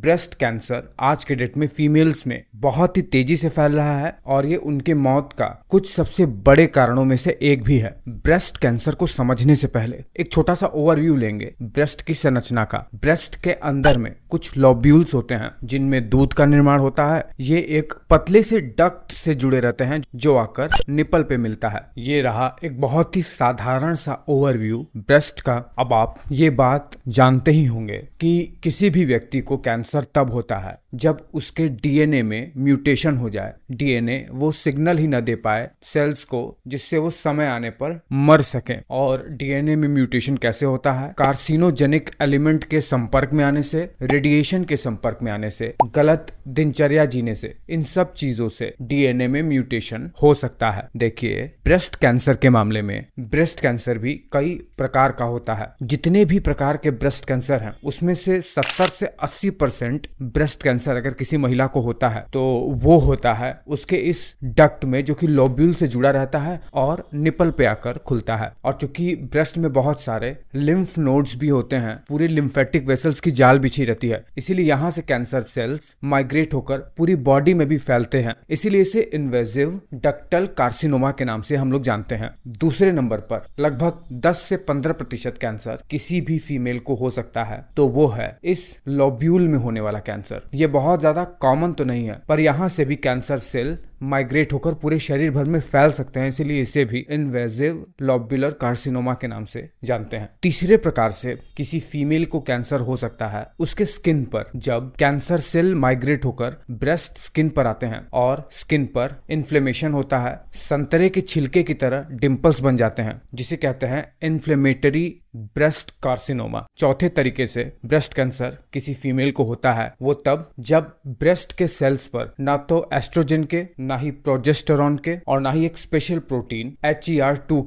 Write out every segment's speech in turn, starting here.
breast cancer आज के date में फीमेल्स में बहुत ही तेजी से फैल रहा है और ये उनके मौत का कुछ सबसे बड़े कारणों में से एक भी है ब्रेस्ट कैंसर को समझने से पहले एक छोटा सा ओवरव्यू लेंगे ब्रेस्ट की संरचना का ब्रेस्ट के अंदर में कुछ लॉब्यूल्स होते हैं जिनमें दूध का निर्माण होता है ये एक पतले से डक्ट से जुड़े रहते हैं जो आकर निपल पे मिलता है ये रहा एक बहुत ही साधारण सा ओवरव्यू ब्रेस्ट का अब आप ये बात जानते ही होंगे कि किसी भी व्यक्ति को कैंसर आंसर तब होता है जब उसके डीएनए में म्यूटेशन हो जाए डीएनए वो सिग्नल ही न दे पाए सेल्स को जिससे वो समय आने पर मर सके और डीएनए में म्यूटेशन कैसे होता है कार्सिनोजेनिक एलिमेंट के संपर्क में आने से रेडिएशन के संपर्क में आने से गलत दिनचर्या जीने से इन सब चीजों से डीएनए में म्यूटेशन हो सकता है देखिए ब्रेस्ट कैंसर के मामले में ब्रेस्ट कैंसर भी कई प्रकार का होता है जितने भी प्रकार के ब्रेस्ट कैंसर है उसमें से सत्तर से अस्सी परसेंट ब्रेस्ट कैंसर कैंसर अगर किसी महिला को होता है तो वो होता है उसके इस डक्ट में जो कि लोब्यूल से जुड़ा रहता है और निपल पे आकर खुलता है और चूंकि ब्रेस्ट में बहुत सारे लिम्फ नोड्स भी होते हैं पूरे लिम्फेटिक वेसल्स की जाल बिछी रहती है इसीलिए यहाँ से कैंसर सेल्स माइग्रेट होकर पूरी बॉडी में भी फैलते हैं इसीलिए इसे इन्वेजिव डक्टल कार्सिनोमा के नाम से हम लोग जानते हैं दूसरे नंबर पर लगभग 10 से 15 प्रतिशत कैंसर किसी भी फीमेल को हो सकता है तो वो है इस लोब्यूल में होने वाला कैंसर ये बहुत ज्यादा कॉमन तो नहीं है पर यहाँ से भी कैंसर सेल माइग्रेट होकर पूरे शरीर भर में फैल सकते हैं इसीलिए इसे भी इनवेजिव लॉबुलर कार्सिनोमा के नाम से जानते हैं तीसरे प्रकार से किसी फीमेल को कैंसर हो सकता है उसके स्किन पर जब कैंसर सेल माइग्रेट होकर ब्रेस्ट स्किन पर आते हैं और स्किन पर इन्फ्लेमेशन होता है संतरे के छिलके की तरह डिम्पल्स बन जाते हैं जिसे कहते हैं इन्फ्लेमेटरी ब्रेस्ट कार्सिनोमा चौथे तरीके से ब्रेस्ट कैंसर किसी फीमेल को होता है वो तब जब ब्रेस्ट के सेल्स पर ना तो एस्ट्रोजन के न ना ही प्रोजेस्टर के और ना ही एक स्पेशल प्रोटीन एच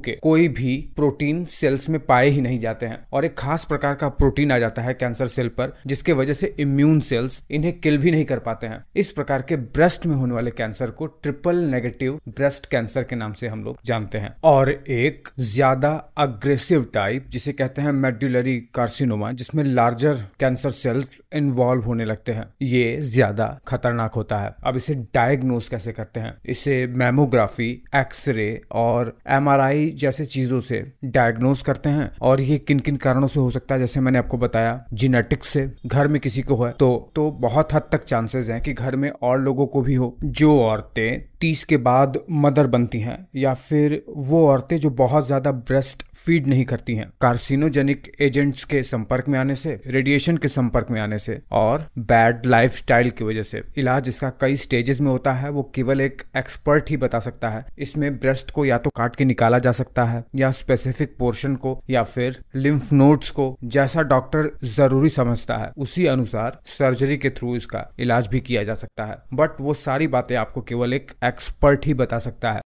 के कोई भी प्रोटीन सेल्स में पाए ही नहीं जाते हैं और एक खास प्रकार का प्रोटीन आ जाता है कैंसर सेल पर जिसके वजह से इम्यून सेल्स इन्हें किल भी नहीं कर पाते हैं इस प्रकार के ब्रेस्ट में होने वाले कैंसर को ट्रिपल नेगेटिव ब्रेस्ट कैंसर के नाम से हम लोग जानते हैं और एक ज्यादा अग्रेसिव टाइप जिसे कहते हैं मेड्यूलरी कार्सिनोमा जिसमें लार्जर कैंसर सेल्स इन्वॉल्व होने लगते हैं ये ज्यादा खतरनाक होता है अब इसे डायग्नोज कैसे करते सकते हैं इसे मेमोग्राफी एक्सरे और एम जैसे चीज़ों से डायग्नोस करते हैं और ये किन किन कारणों से हो सकता है जैसे मैंने आपको बताया जीनेटिक्स से घर में किसी को है तो, तो बहुत हद तक चांसेस हैं कि घर में और लोगों को भी हो जो औरतें तीस के बाद मदर बनती हैं या फिर वो औरतें जो बहुत ज़्यादा ब्रेस्ट फीड नहीं करती हैं कार्सिनोजेनिक एजेंट्स के संपर्क में आने से रेडिएशन के संपर्क में आने से और बैड लाइफ की वजह से इलाज इसका कई स्टेजेस में होता है वो केवल एक एक्सपर्ट ही बता सकता है इसमें ब्रेस्ट को या तो काट के निकाला जा सकता है या स्पेसिफिक पोर्शन को या फिर लिम्फ नोड्स को जैसा डॉक्टर जरूरी समझता है उसी अनुसार सर्जरी के थ्रू इसका इलाज भी किया जा सकता है बट वो सारी बातें आपको केवल एक एक्सपर्ट ही बता सकता है